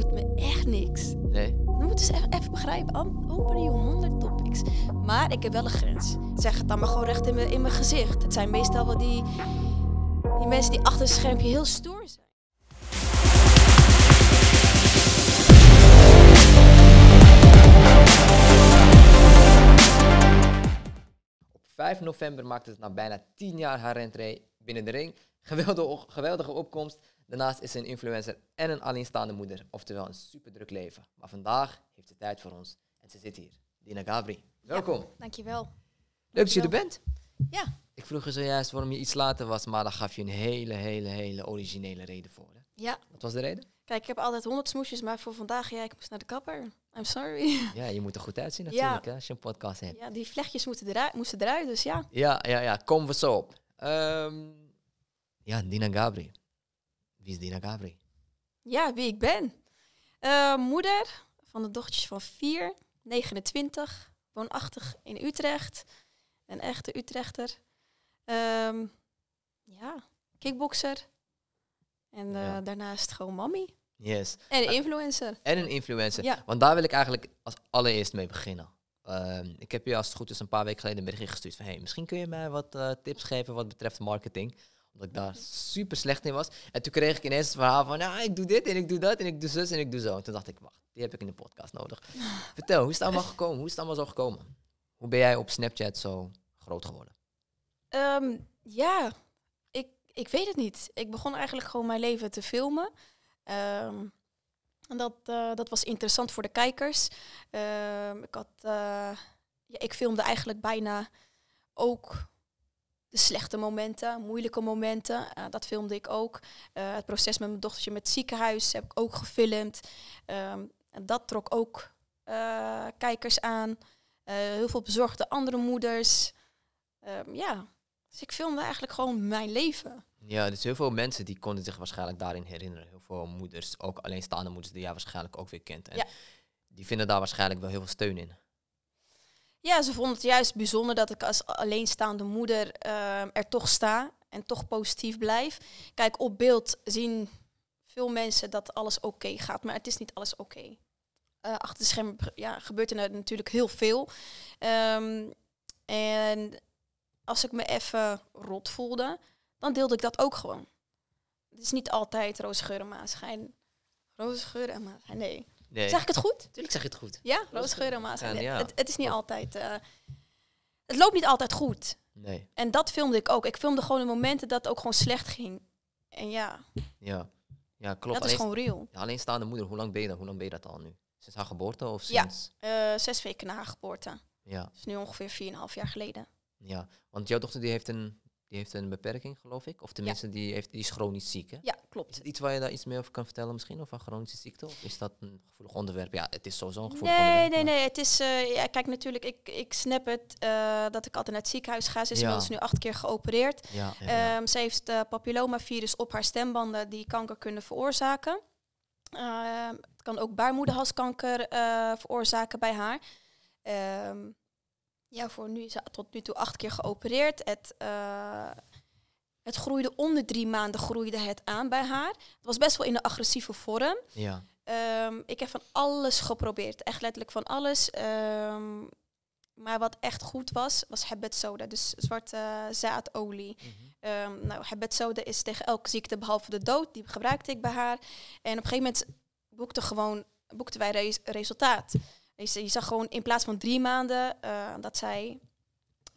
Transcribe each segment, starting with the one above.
doet me echt niks. Nee. Dan moeten ze even, even begrijpen. Open je honderd topics. Maar ik heb wel een grens. Zeg het dan maar gewoon recht in mijn, in mijn gezicht. Het zijn meestal wel die, die mensen die achter het schermpje heel stoer zijn. Op 5 november maakte het na bijna 10 jaar haar rentree binnen de ring. Geweldige, geweldige opkomst. Daarnaast is ze een influencer en een alleenstaande moeder, oftewel een superdruk leven. Maar vandaag heeft ze tijd voor ons en ze zit hier. Dina Gabri, welkom. Ja, dankjewel. Leuk dat je er bent. Ja. Ik vroeg je zojuist waarom je iets later was, maar daar gaf je een hele, hele, hele originele reden voor. Ja. Wat was de reden? Kijk, ik heb altijd honderd smoesjes, maar voor vandaag, ja, ik moest naar de kapper. I'm sorry. Ja, je moet er goed uitzien natuurlijk, hè, als je een podcast hebt. Ja, die vlechtjes moeten eruit, moesten eruit, dus ja. Ja, ja, ja, kom we zo op. Ehm, ja, Dina Gabri. Wie is Dina Gabri? Ja, wie ik ben. Eh, moeder van de dochtertjes van 4, 29, woonachtig in Utrecht. Een echte Utrechter. Ehm, ja, kickboxer. En eh, daarnaast gewoon mammy. Yes. En een ah, influencer. En een influencer. Ja. Want daar wil ik eigenlijk als allereerst mee beginnen. Ehm, ik heb je als het goed is een paar weken geleden een berichtje gestuurd van... Hey, misschien kun je mij wat eh, tips geven wat betreft marketing dat ik daar super slecht in was. En toen kreeg ik ineens het verhaal van, ja, ik doe dit en ik doe dat en ik doe zus en ik doe zo. En toen dacht ik, wacht, die heb ik in de podcast nodig. Vertel, hoe is het allemaal gekomen? Hoe is het allemaal zo gekomen? Hoe ben jij op Snapchat zo groot geworden? Ehm, ja, ik, ik weet het niet. Ik begon eigenlijk gewoon mijn leven te filmen. Ehm, en dat, eh, dat was interessant voor de kijkers. Ehm, ik, had, eh, ja, ik filmde eigenlijk bijna ook de slechte momenten, moeilijke momenten. Eh, dat filmde ik ook. Eh, het proces met mijn dochtertje met het ziekenhuis heb ik ook gefilmd. Ehm, dat trok ook eh, kijkers aan. heel veel bezorgde andere moeders. Ehm, ja, dus ik filmde eigenlijk gewoon mijn leven. Ja, dus heel veel mensen die konden zich waarschijnlijk daarin herinneren. Heel veel moeders, ook alleenstaande moeders die jij waarschijnlijk ook weer kent. En ja. die vinden daar waarschijnlijk wel heel veel steun in. Ja, ze vonden het juist bijzonder dat ik als alleenstaande moeder eh, er toch sta en toch positief blijf. Kijk, op beeld zien veel mensen dat alles oké gaat, maar het is niet alles oké. Okay. Eh, achter de schermen ja, gebeurt er natuurlijk heel veel. Ehm, en als ik me even rot voelde, dan deelde ik dat ook gewoon. Het is niet altijd roosgeur en maanschijn. Roosgeur en maanschijn, nee. Zeg ik het goed? Tuurlijk zeg het goed. Ja, dat Maas. Het, het, is niet altijd... Eh, het loopt niet altijd goed. Nee. En dat filmde ik ook. Ik filmde gewoon de momenten dat het ook gewoon slecht ging. En ja. Ja, ja klopt. Dat is gewoon real. Alleen alleenstaande moeder, hoe lang ben je dat? Hoe lang ben je dat al nu? Sinds haar geboorte of sinds? Ja, eh, zes weken na haar geboorte. Ja. is nu ongeveer 4,5 jaar geleden. Ja, want jouw dochter die heeft een die heeft een beperking, geloof ik. Of tenminste, ja. die, heeft, die is chronisch ziek. Ja, klopt. iets waar je daar iets meer over kan vertellen misschien? Of een chronische ziekte? Of is dat een gevoelig onderwerp? Ja, het is sowieso een gevoelig nee, onderwerp. Nee, nee, nee. Het is, eh, ja, kijk, natuurlijk, ik, ik snap het eh, dat ik altijd naar het ziekenhuis ga. Ze is inmiddels nu acht keer geopereerd. Ehm, ze heeft uh, papillomavirus op haar stembanden die kanker kunnen veroorzaken. Ehm, het kan ook baarmoederhalskanker veroorzaken bij haar. Um, ja, voor nu is tot nu toe acht keer geopereerd. Het, eh, het groeide onder drie maanden groeide het aan bij haar. Het was best wel in een agressieve vorm. Ja. Ehm, ik heb van alles geprobeerd, echt letterlijk van alles. Ehm, maar wat echt goed was, was habbat dus zwarte eh, zaadolie. Mm ehm, nou, habbat soda is tegen elke ziekte behalve de dood, die gebruikte ik bij haar. En op een gegeven moment boekte, gewoon, boekten wij resultaat. Je, zag gewoon in plaats van drie maanden eh, dat zij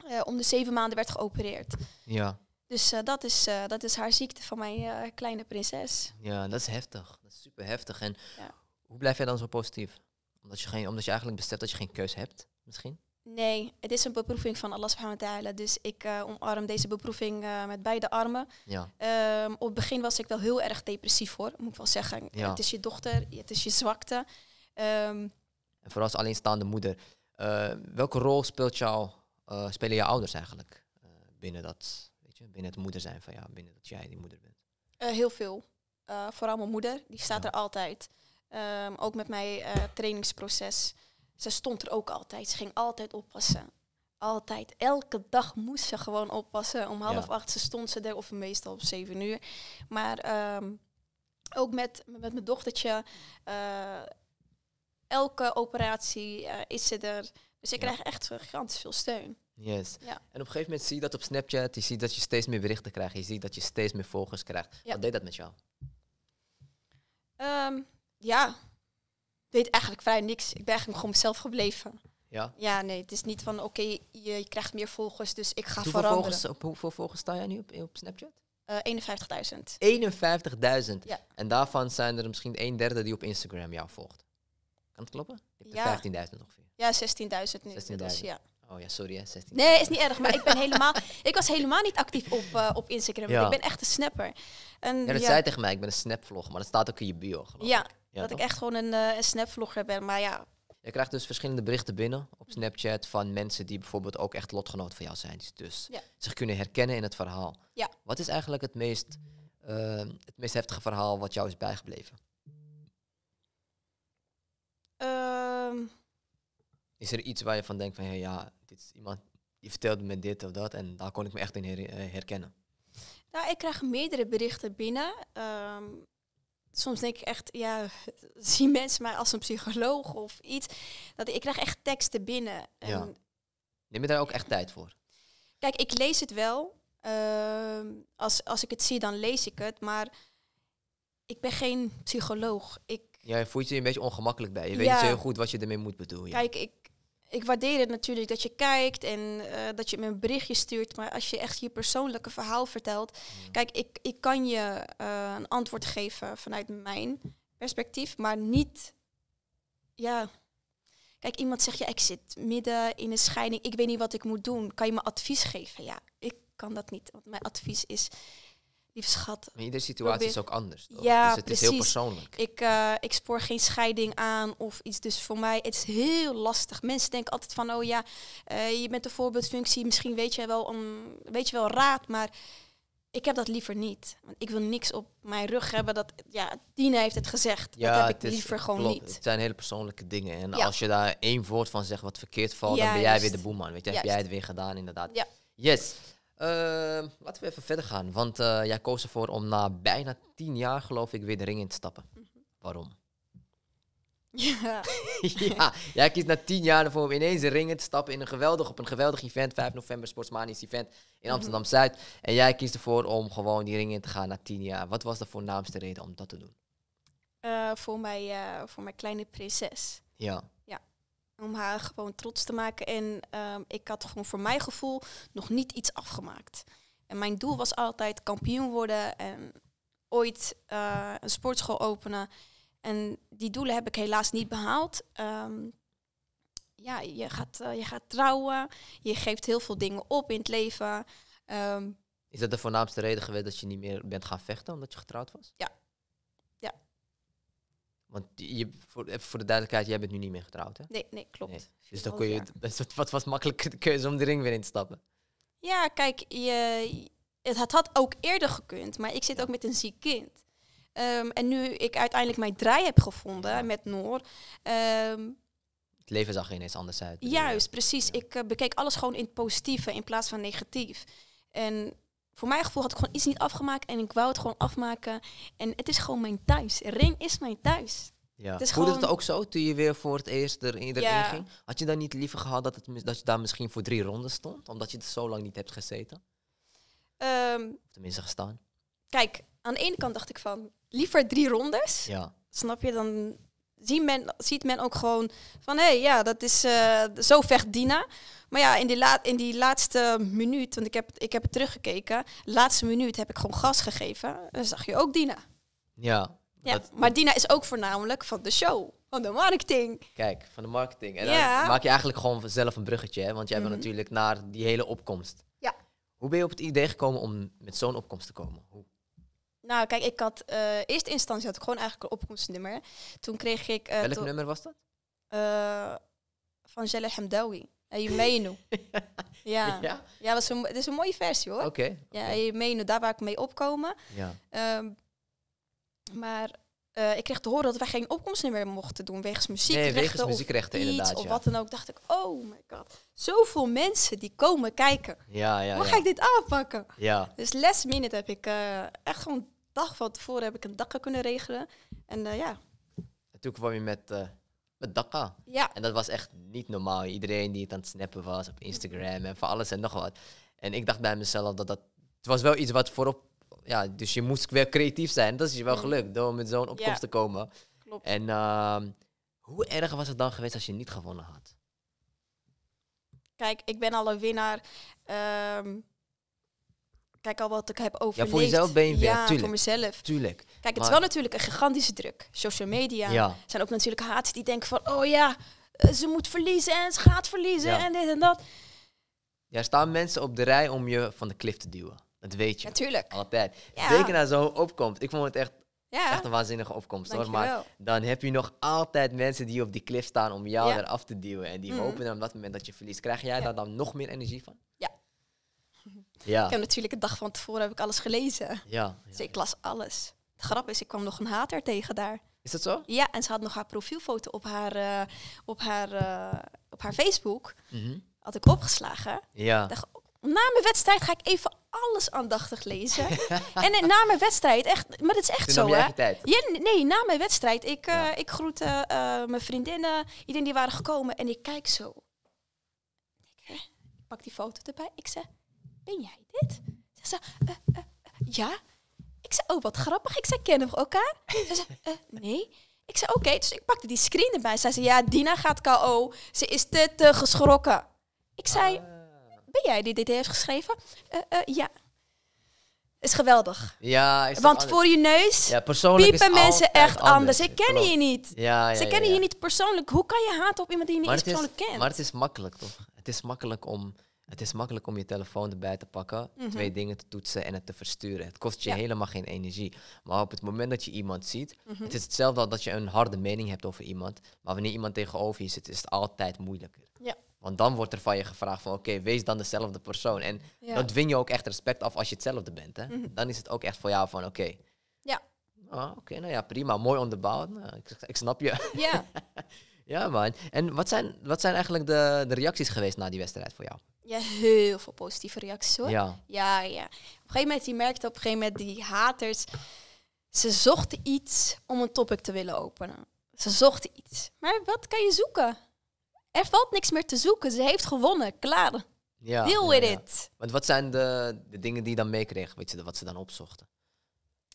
eh, om de zeven maanden werd geopereerd. Ja. Dus eh, dat, is, dat is haar ziekte van mijn kleine prinses. Ja, dat is heftig. Dat is super heftig. En ja. hoe blijf jij dan zo positief? Omdat je, geen, omdat je eigenlijk beseft dat je geen keus hebt, misschien? Nee, het is een beproeving van Allah subhanahu wa ta'ala. Dus ik omarm deze beproeving met beide armen. Ja. Ehm, op het begin was ik wel heel erg depressief hoor, moet ik wel zeggen. Ja. Het is je dochter, het is je zwakte. Ehm, en vooral als alleenstaande moeder. Eh, welke rol speelt jou, uh, spelen je ouders eigenlijk eh, binnen, dat, weet je, binnen het moeder zijn van jou, binnen dat jij die moeder bent? heel veel. vooral mijn moeder, die staat er altijd. Ehm, ook met mijn trainingsproces. Ze stond er ook altijd. Ze ging altijd oppassen. Altijd. Elke dag moest ze gewoon oppassen. Om half acht ze stond ze er, of meestal om zeven uur. Maar ehm, ook met, met mijn dochtertje elke operatie eh, is ze er. Dus ik krijg echt gigantisch veel steun. Yes. Ja. En op een gegeven moment zie je dat op Snapchat. Je ziet dat je steeds meer berichten krijgt. Je ziet dat je steeds meer volgers krijgt. Wat deed dat met jou? Um, ja, weet eigenlijk vrij niks. Ik ben eigenlijk gewoon mezelf gebleven. Ja? Ja, nee, het is niet van oké, je, krijgt meer volgers, dus ik ga hoeveel veranderen. Volgers, op hoeveel volgers sta jij nu op, op Snapchat? Uh, 51.000. 51.000? Ja. En daarvan zijn er misschien een derde die op Instagram jou volgt? Kan kloppen? ja. 15.000 ongeveer. Ja, 16.000 nu. 16.000. Dus, ja. Oh ja, sorry hè, 16. Nee, is niet erg, maar ik ben helemaal... Ik was helemaal niet actief op, eh, op Instagram, ik ben echt een snapper. En, ja, dat zei tegen mij, ik ben een snapvlog, maar dat staat ook in je bio, ja, ja, dat ik echt gewoon een, eh, een snapvlogger ben, maar ja... Je krijgt dus verschillende berichten binnen op Snapchat van mensen die bijvoorbeeld ook echt lotgenoot van jou zijn. dus zich kunnen herkennen in het verhaal. Ja. Wat is eigenlijk het meest, eh, het meest heftige verhaal wat jou is bijgebleven? Ehm, is er iets waar je van denkt van, ja, dit is iemand die vertelde me dit of dat en daar kon ik me echt in eh, herkennen? Nou, ik krijg meerdere berichten binnen. Ehm, soms denk ik echt, ja, zien mensen mij als een psycholoog of iets. Dat ik, krijg echt teksten binnen. Ja. Neem je daar ook echt tijd voor? Kijk, ik lees het wel. Ehm, als, als ik het zie, dan lees ik het. Maar ik ben geen psycholoog. Ik ja, voelt je een beetje ongemakkelijk bij. Je weet niet zo heel goed wat je ermee moet bedoelen. Kijk, ik, ik waardeer het natuurlijk dat je kijkt en eh, dat je me een berichtje stuurt. Maar als je echt je persoonlijke verhaal vertelt. Mm. Kijk, ik, ik kan je eh, een antwoord geven vanuit mijn perspectief, maar niet. Ja. Kijk, iemand zegt ja, ik zit midden in een scheiding. Ik weet niet wat ik moet doen. Kan je me advies geven? Ja, ik kan dat niet. Want mijn advies is lieve Maar iedere situatie is ook anders. Ja, dus het precies. is heel persoonlijk. Ik, eh, ik spoor geen scheiding aan of iets. Dus voor mij het is heel lastig. Mensen denken altijd van, oh ja, eh, je bent de voorbeeldfunctie. Misschien weet je, wel om, weet wel raad, maar ik heb dat liever niet. Want ik wil niks op mijn rug hebben dat, ja, Tina heeft het gezegd. Ja, dat heb ik is, liever gewoon klopt. niet. Het zijn hele persoonlijke dingen. En als je daar één woord van zegt wat verkeerd valt, dan ben jij weer de boeman. Weet je, heb jij het weer gedaan inderdaad. Yes. Ehm, laten we even verder gaan. Want eh, jij koos ervoor om na bijna tien jaar, geloof ik, weer de ring in te stappen. Mhm. Waarom? Ja. ja, jij kiest na tien jaar ervoor om ineens een ring in te stappen in een geweldig, op een geweldig event. 5 mhm. november Sportsmanisch event in mhm. Amsterdam Zuid. En jij kiest ervoor om gewoon die ring in te gaan na tien jaar. Wat was de voornaamste reden om dat te doen? Eh, voor, mijn, eh, voor mijn kleine prinses. Ja. Om haar gewoon trots te maken. En ehm, ik had gewoon voor mijn gevoel nog niet iets afgemaakt. En mijn doel was altijd kampioen worden en ooit eh, een sportschool openen. En die doelen heb ik helaas niet behaald. Ehm, ja, je gaat, eh, je gaat trouwen, je geeft heel veel dingen op in het leven. Ehm, is dat de voornaamste reden geweest dat je niet meer bent gaan vechten omdat je getrouwd was? Ja, want je, voor, eh, voor de duidelijkheid, jij bent nu niet meer getrouwd, hè? Nee, nee klopt. Dus dan kun je, wat was makkelijker de keuze om de ring weer in te stappen. Ja, kijk, je, het, had ook eerder gekund, maar ik zit ook met een ziek kind. Ehm, en nu ik uiteindelijk mijn draai heb gevonden met Noor. Ehm, het leven zag ineens anders uit. Juist, precies. Ik uh, bekeek alles gewoon in het positieve in plaats van negatief. En voor mijn gevoel had ik gewoon iets niet afgemaakt en ik wou het gewoon afmaken. En het is gewoon mijn thuis. Ring is mijn thuis. Ja. Het is Voelde het ook zo toen je weer voor het eerst erin, erin ging? Had je dan niet liever gehad dat, het, dat je daar misschien voor drie ronden stond? Omdat je het zo lang niet hebt gezeten? Um, tenminste gestaan. Kijk, aan de ene kant dacht ik van, liever drie rondes. Ja. Snap je dan ziet men, ziet men ook gewoon van hé, hey, ja, dat is uh, zo vecht Dina. Maar ja, in die, laat, in die laatste minuut, want ik heb, ik heb het teruggekeken, laatste minuut heb ik gewoon gas gegeven. Dan zag je ook Dina. Ja. ja Maar Dina is ook voornamelijk van de show, van de marketing. Kijk, van de marketing. En dan maak je eigenlijk gewoon zelf een bruggetje, want jij mm natuurlijk naar die hele opkomst. Ja. Hoe ben je op het idee gekomen om met zo'n opkomst te komen? Hoe nou, kijk, ik had uh, eerste instantie had ik gewoon eigenlijk een opkomstnummer. Toen kreeg ik. Uh, Welk nummer was dat? Uh, van Jelle Hamdawi. Je meenu. ja. ja, ja was een, het is een mooie versie hoor. Oké. Ja, je meenu, daar waar ik mee opkomen. Ja. Ehm, maar ik kreeg te horen dat wij geen opkomstnummer mochten doen wegens muziekrechten. Nee, wegens muziekrechten of inderdaad. Of wat dan ook. Dacht ik, oh my god. Zoveel mensen die komen kijken. Ja, ja, Hoe ja. ga ik dit aanpakken? Ja. Dus last minute heb ik echt gewoon dag van tevoren heb ik een dakka kunnen regelen. En eh, ja. En toen kwam je met, uh, met dakka. Ja. En dat was echt niet normaal. Iedereen die het aan het snappen was op Instagram en voor alles en nog wat. En ik dacht bij mezelf dat dat... Het was wel iets wat voorop... Ja, dus je moest weer creatief zijn. Dat is je wel mhm. gelukt door met zo'n opkomst te komen. Klopt. En ehm, hoe erg was het dan geweest als je niet gewonnen had? Kijk, ik ben al een winnaar. Ehm, Kijk, al wat ik heb overleefd. Ja, voor jezelf ben je Ja, weer, tuurlijk, voor mezelf. Tuurlijk. Kijk, het is wel natuurlijk een gigantische druk. Social media. zijn ook natuurlijk haat die denken van... Oh ja, eh, ze moet verliezen en ze gaat verliezen en dit en dat. Ja, staan mensen op de rij om je van de klif te duwen. Dat weet je. Natuurlijk. Altijd. Zeker naar zo'n opkomst. Ik vond het echt, echt een waanzinnige opkomst hoor. Maar dan heb je nog altijd mensen die op die klif staan om jou eraf te duwen. En die mhm. hopen dan op dat moment dat je verliest. Krijg jij daar dan nog meer energie van? Ja, ja. Ik heb natuurlijk een dag van tevoren heb ik alles gelezen. Ja, dus ik las alles. Het grap is, ik kwam nog een hater tegen daar. Is dat zo? Ja, en ze had nog haar profielfoto op haar, eh, op haar, eh, op haar Facebook. Mhm. Had ik opgeslagen. Ja. na mijn wedstrijd ga ik even alles aandachtig lezen. en na mijn wedstrijd, echt, maar dat is echt zo, hè? Tijd. nee, na mijn wedstrijd, ik, uh, ik groette mijn vriendinnen, iedereen die waren gekomen, en ik kijk zo. Ik, ik pak die foto erbij. Ik zeg, ben jij dit? Ze ze, uh, eh, eh, eh, ja. Ik zei, oh, wat grappig. Ik zei, kennen we elkaar? Ze zei, nee. Ik zei, oké. Dus ik pakte die screen erbij. Ze zei, ja, Dina gaat KO. Ze is te, te geschrokken. Ik zei, ah. ben jij die dit heeft geschreven? ja. Is geweldig. Ja, is Want voor je neus ja, piepen mensen echt anders. Ze kennen je niet. Ja, ja, Ze kennen je niet persoonlijk. Hoe kan je haat op iemand die je niet persoonlijk is, kent? Maar het is makkelijk, toch? Het is makkelijk om het is makkelijk om je telefoon erbij te pakken, mhm. twee dingen te toetsen en het te versturen. Het kost je helemaal geen energie. Maar op het moment dat je iemand ziet, mhm. het is hetzelfde als dat je een harde mening hebt over iemand. Maar wanneer iemand tegenover je zit, is het altijd moeilijker. Ja. Want dan wordt er van je gevraagd van oké, wees dan dezelfde persoon. En dan dwing je ook echt respect af als je hetzelfde bent. Hè? Mhm. Dan is het ook echt voor jou van oké. ja. Ah, oké, nou ja, prima. Mooi onderbouwd. Nou, ik, ik, snap je. Ja. ja, man. En wat zijn, wat zijn eigenlijk de, de reacties geweest na die wedstrijd voor jou? Ja, heel veel positieve reacties hoor. Ja. ja, ja. Op een gegeven moment, die merkte op een gegeven moment die haters, ze zochten iets om een topic te willen openen. Ze zochten iets. Maar wat kan je zoeken? Er valt niks meer te zoeken. Ze heeft gewonnen. Klaar. Ja, Deal with it. Want wat zijn de, de dingen die je dan meekreeg, weet je, wat ze dan opzochten?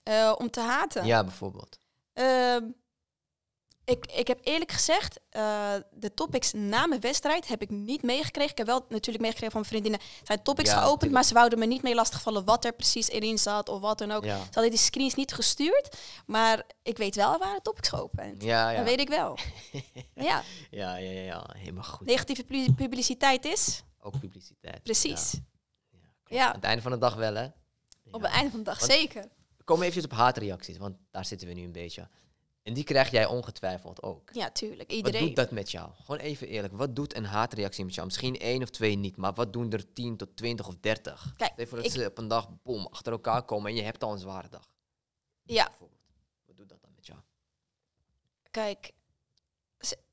Eh, om te haten. Ja, bijvoorbeeld. Ehm, ik, ik heb eerlijk gezegd, eh, de topics na mijn wedstrijd heb ik niet meegekregen. Ik heb wel natuurlijk meegekregen van mijn vriendinnen. Er zijn topics geopend, maar ze wouden me niet mee lastigvallen wat er precies in zat of wat dan ook. Ze hadden die screens niet gestuurd, maar ik weet wel waar de topics geopend. Dat weet ik wel. ja. ja, ja, ja, helemaal goed. Negatieve publiciteit is? Ook publiciteit. Precies. Ja. ja Aan het einde van de dag wel, hè? Op het einde van de dag, zeker. Kom even op haatreacties, want daar zitten we nu een beetje. En die krijg jij ongetwijfeld ook. Ja, tuurlijk. Iedereen. Wat doet dat met jou? Gewoon even eerlijk. Wat doet een haatreactie met jou? Misschien één of twee niet, maar wat doen er 10 tot 20 of 30? Kijk, even dat ze op een dag boom achter elkaar komen en je hebt al een zware dag. Ja. Wat doet dat dan met jou? Kijk,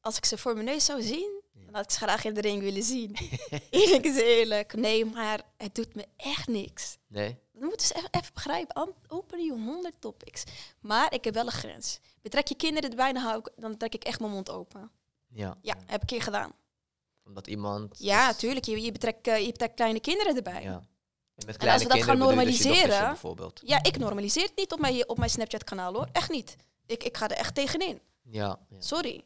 als ik ze voor me neus zou zien, dat ik graag in de ring willen zien. eerlijk is eerlijk. Nee, maar het doet me echt niks. Nee. Dan moeten dus ze even begrijpen. Open je honderd topics. Maar ik heb wel een grens. Betrek je kinderen erbij, dan, hou ik, dan trek ik echt mijn mond open. Ja. Ja, heb ik een keer gedaan. Omdat iemand... Ja, tuurlijk. Je, je, betrekt, uh, kleine kinderen erbij. Ja. En, als we dat gaan dus normaliseren... bijvoorbeeld. Ja, ik normaliseer het niet op mijn, op mijn Snapchat-kanaal, hoor. Echt niet. Ik, ik ga er echt tegenin. ja. Sorry.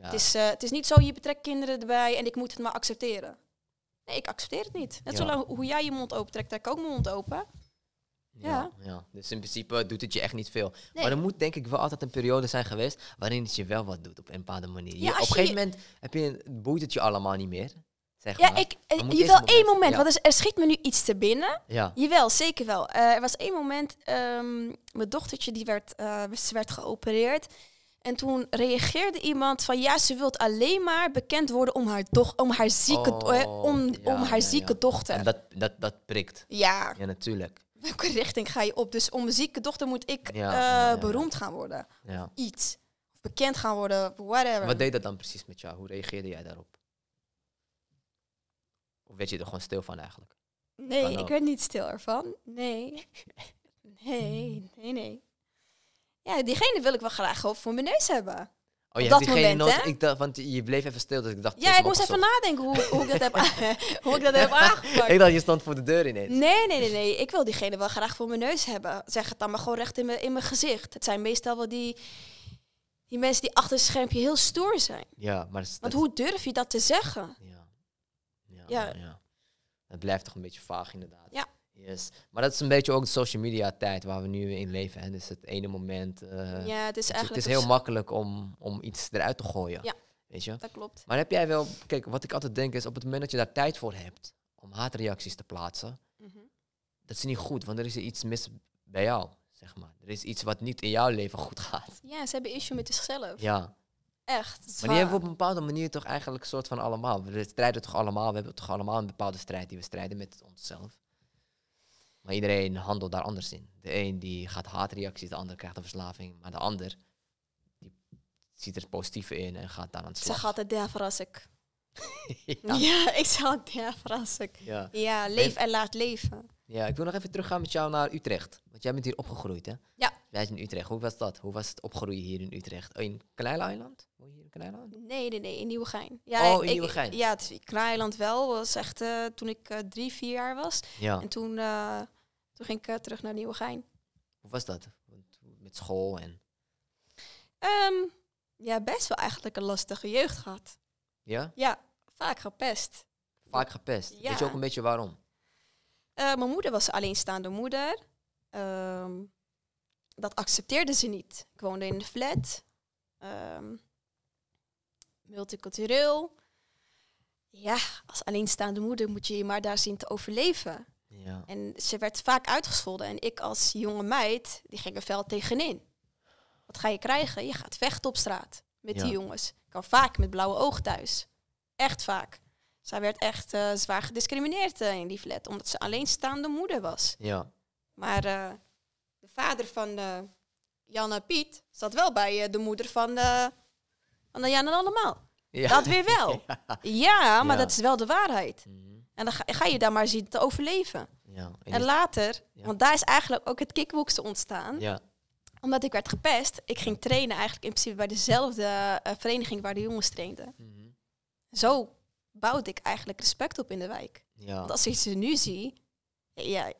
Het, is, eh, het is niet zo, je betrekt kinderen erbij en ik moet het maar accepteren. Nee, ik accepteer het niet. Net ja. zolang hoe jij je mond open trekt, trek ik ook mijn mond open. Ja. ja. Dus in principe doet het je echt niet veel. Maar er moet denk ik wel altijd een periode zijn geweest waarin het je wel wat doet op een bepaalde manier. Je, op een gegeven moment heb je, boeit het je allemaal niet meer. Zeg ja, ik, eh, je wel één moment, ja. er, schiet me nu iets te binnen. Ja. Jawel, zeker wel. Eh, er was één moment, ehm, mijn dochtertje die werd, uh, werd geopereerd. En toen reageerde iemand van ja, ze wilt alleen maar bekend worden om haar, doch, om haar zieke, oh, om, om haar zieke dochter. En dat, dat, dat prikt. Ja. Ja, natuurlijk. Welke richting ga je op? Dus om mijn zieke dochter moet ik eh, beroemd gaan worden. Iets. of Bekend gaan worden, whatever. Wat deed dat dan precies met jou? Hoe reageerde jij daarop? Of werd je er gewoon stil van eigenlijk? Nee, ik werd niet stil ervan. Nee. nee, nee, nee ja, diegene wil ik wel graag voor mijn neus hebben. Oh, je dat moment, ik dacht, want je bleef even stil, dus ik dacht... Ja, ik moest even nadenken hoe, hoe, ik dat heb, hoe ik dat heb aangepakt. ik dacht, je stond voor de deur ineens. Nee, nee, nee, nee. Ik wil diegene wel graag voor mijn neus hebben. Zeg het dan maar gewoon recht in mijn, in mijn gezicht. Het zijn meestal wel die, die mensen die achter het schermpje heel stoer zijn. Ja, maar... want hoe durf je dat te zeggen? Ja. Ja, ja. ja. Het blijft toch een beetje vaag, inderdaad. Ja. Yes. Maar dat is een beetje ook de social media tijd waar we nu in leven. En Dus het ene moment. Eh, ja, het is eigenlijk. Het is heel makkelijk om, om iets eruit te gooien. Ja. Weet je? Dat klopt. Maar heb jij wel. Kijk, wat ik altijd denk is op het moment dat je daar tijd voor hebt om haatreacties te plaatsen, mhm. dat is niet goed, want er is iets mis bij jou. Zeg maar. Er is iets wat niet in jouw leven goed gaat. Ja, ze hebben issue met zichzelf. Ja. Echt. Maar die hebben we op een bepaalde manier toch eigenlijk een soort van allemaal. We strijden toch allemaal. We hebben toch allemaal een bepaalde strijd die we strijden met onszelf. Maar iedereen handelt daar anders in. De een die gaat haatreacties, de ander krijgt een verslaving. Maar de ander die ziet er positief in en gaat daar aan het slag. Ze gaat het derfrassig. ja. ja, ik zal het derfrassig. Ja. ja, leef en laat leven. Ja, ik wil nog even teruggaan met jou naar Utrecht. Want jij bent hier opgegroeid, hè? Ja. Wij zijn in Utrecht. Hoe was dat? Hoe was het opgroeien hier in Utrecht? Oh, in Kleileiland? Woon hier in Nee, nee, nee, in Nieuwegein. Ja, oh, in ik, Ja, het wel. was echt eh, toen ik eh, drie, vier jaar was. Ja. En toen... Eh, toen ging ik eh, terug naar Nieuwegein. Hoe was dat? Met school en... Ehm, ja, best wel eigenlijk een lastige jeugd gehad. Ja? Ja, vaak gepest. Vaak gepest? Ja. Weet je ook een beetje waarom? Eh, mijn moeder was alleenstaande moeder. Ehm, dat accepteerde ze niet. Ik woonde in een flat. Ehm, multicultureel. Ja, als alleenstaande moeder moet je je maar daar zien te overleven. Ja. En ze werd vaak uitgescholden. En ik als jonge meid, die ging er fel tegenin. Wat ga je krijgen? Je gaat vechten op straat met die jongens. Ik kwam vaak met blauwe ogen thuis. Echt vaak. Zij werd echt eh, zwaar gediscrimineerd eh, in die flat, omdat ze alleenstaande moeder was. Ja. Maar eh, de vader van Janne Piet zat wel bij de moeder van, van de Jan en allemaal. Ja. Dat weer wel. Ja, maar dat is wel de waarheid. Mm. En dan ga, ga je daar maar zien te overleven. Ja, en, later, want daar is eigenlijk ook het kickboksen ontstaan. Ja. Omdat ik werd gepest, ik ging trainen eigenlijk in principe bij dezelfde eh, vereniging waar de jongens trainden. Mhm. Zo bouwde ik eigenlijk respect op in de wijk. Want als ik ze nu zie, ja,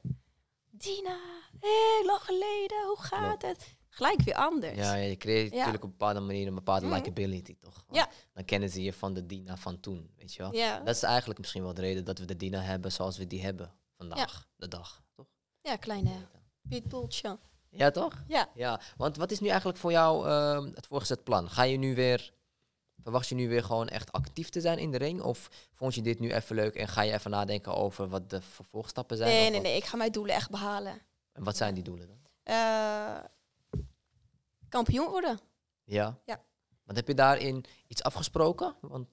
Dina, hé, lang geleden, hoe gaat het? gelijk weer anders. Ja, je creëert natuurlijk op een bepaalde manier een bepaalde likability, toch? Ja. Dan kennen ze je van de Dina van toen, weet je wel? Ja. Dat is eigenlijk misschien wel de reden dat we de Dina hebben zoals we die hebben vandaag, de dag, toch? Ja, kleine pitbulltje. Ja, toch? Ja. ja. Want wat is nu eigenlijk voor jou ehm, het voorgezet plan? Ga je nu weer, verwacht je nu weer gewoon echt actief te zijn in de ring? Of vond je dit nu even leuk en ga je even nadenken over wat de vervolgstappen zijn? Nee, nee, nee. Ik ga mijn doelen echt behalen. En wat zijn die doelen dan? Eh, kampioen worden. Ja. ja. Want heb je daarin iets afgesproken? Want...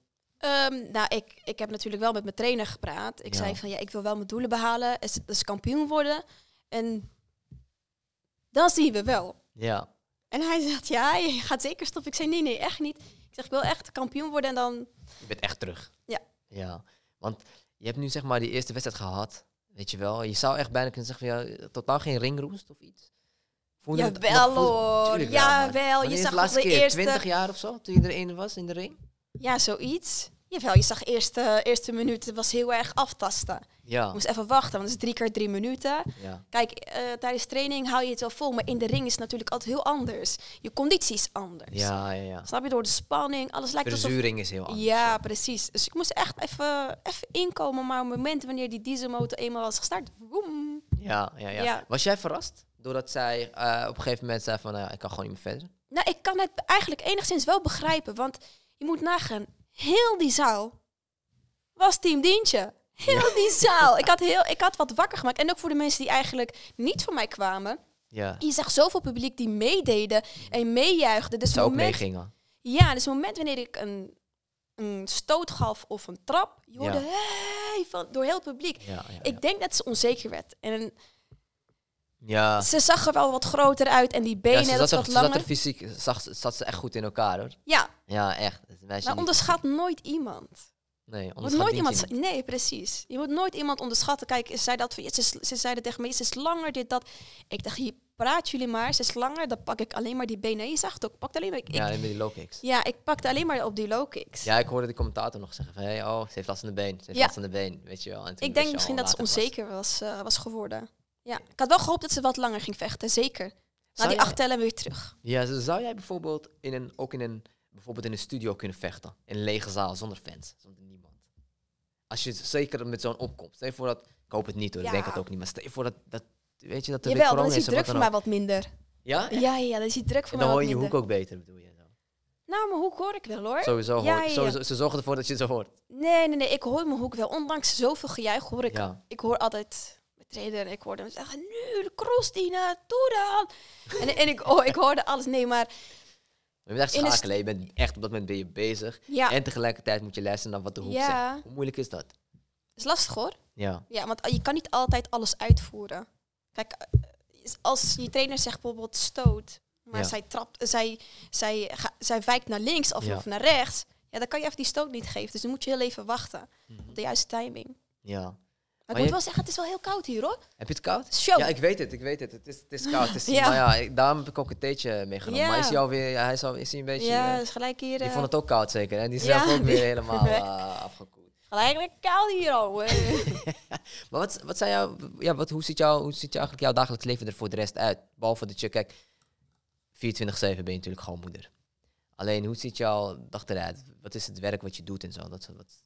Um, nou, ik, ik heb natuurlijk wel met mijn trainer gepraat. Ik zei van ja, ik wil wel mijn doelen behalen. Is, dus kampioen worden. En dan zien we wel. Ja. En hij zegt ja, je gaat zeker stoppen. Ik zei nee, nee, echt niet. Ik zeg ik wil echt kampioen worden en dan. Je bent echt terug. Ja. Ja. Want je hebt nu zeg maar die eerste wedstrijd gehad. Weet je wel, je zou echt bijna kunnen zeggen van ja, totaal geen ringroest of iets. Ja Jawel hoor, wel, Je zag de eerste... 20 jaar of zo, toen je er was in de ring? Ja, zoiets. Jawel, je zag eerste, eerste minuut, het was heel erg aftasten. Ja. moest even wachten, want het is drie keer drie minuten. Ja. Kijk, eh, tijdens training hou je het wel vol, maar in de ring is het natuurlijk altijd heel anders. Je conditie is anders. Ja, ja, ja. Snap je, door de spanning, alles lijkt Verzuring is heel anders. Ja, precies. Dus ik moest echt even, even inkomen, maar op het moment wanneer die dieselmotor eenmaal was gestart, woem. ja, ja, ja. Was jij verrast? Doordat zij eh, op een gegeven moment zei van, nou ja, ik kan gewoon niet meer verder. Nou, ik kan het eigenlijk enigszins wel begrijpen. Want je moet nagaan, heel die zaal was Team Dientje. Heel die zaal. Ik had, heel, ik had wat wakker gemaakt. En ook voor de mensen die eigenlijk niet voor mij kwamen. Ja. Je zag zoveel publiek die meededen en meejuichten. Dus, ook meegingen. Ja, dus het moment wanneer ik een, een stoot gaf of een trap, je hoorde hey, van, door heel publiek. ik denk dat ze onzeker werd. En ja. Ze zag er wel wat groter uit en die benen, wat langer. Ze zat er fysiek, zag, zat ze echt goed in elkaar hoor. Ja. Ja, echt. Maar onderschat nooit iemand. Nee, onderschat nooit iemand. Nee, precies. Je moet nooit iemand onderschatten. Kijk, ze, zei dat, ze, ze zeiden tegen me, ze is langer, dit, dat. Ik dacht, hier praat jullie maar, ze is langer, dan pak ik alleen maar die benen. Je zag het ook, ik alleen maar... Ik, ja, alleen maar die low kicks. Ja, ik pakte alleen maar op die low kicks. Ja, ik hoorde de commentator nog zeggen van, hey, oh, ze heeft last aan de been, ze heeft ja. last aan de been, weet je wel. ik denk misschien dat ze onzeker was, eh, was geworden. Ja, ik had wel gehoopt dat ze wat langer ging vechten, zeker. Na die acht tellen weer terug. Ja, zou jij bijvoorbeeld in een, ook in een, bijvoorbeeld in een studio kunnen vechten? In een lege zaal, zonder fans, zonder niemand. Als je zeker met zo'n opkomst. Stel je voor dat, ik hoop het niet hoor, ik denk het ook niet, maar stel je voor dat, dat weet je, dat er Jawel, is. dan is druk voor mij wat minder. Ja? Ja, ja, dan is druk voor mij wat minder. dan hoor je je hoek ook beter, bedoel je? Nou, mijn hoek hoor ik wel hoor. Sowieso hoor ze zorgen ervoor dat je ze hoort. Nee, nee, nee. Ik hoor mijn hoek wel. Ondanks zoveel gejuich hoor ik. Ik hoor altijd trainer En ik hoorde hem zeggen, nu, de cross, die doe dan. en, en ik, oh, ik hoorde alles. Nee, maar... Je bent echt schakelen. je bent echt op dat moment ben je bezig. En tegelijkertijd moet je luisteren naar wat de hoek ja. Hoe moeilijk is dat? is lastig hoor. Ja. ja, want je kan niet altijd alles uitvoeren. Kijk, eh, als je trainer zegt bijvoorbeeld stoot, maar zij, trapt, zij, zij, zij wijkt naar links of, of naar rechts, ja, dan kan je even die stoot niet geven. Dus dan moet je heel even wachten op de juiste timing. Ja ik moet wel zeggen, het is wel heel koud hier hoor. Heb je het koud? Show. Ja, ik weet het, ik weet het. Het is, het is koud. Het is, ja. Nou ja, daarom heb ik ook een theetje meegenomen. Hij Maar is hij alweer, hij is, al, is hij een beetje... Ja, eh, is gelijk hier... Die eh, vond het ook koud zeker, en Die is zelf ook weer helemaal uh, afgekoeld. Gelijk koud hier al. maar wat, wat zijn jouw... Ja, wat, hoe, ziet jou, hoe ziet jou eigenlijk jouw dagelijks leven er voor de rest uit? Behalve dat je, kijk, 24-7 ben je natuurlijk gewoon moeder. Alleen, hoe ziet jouw dag eruit? Wat is het werk wat je doet en zo? Dat, wat,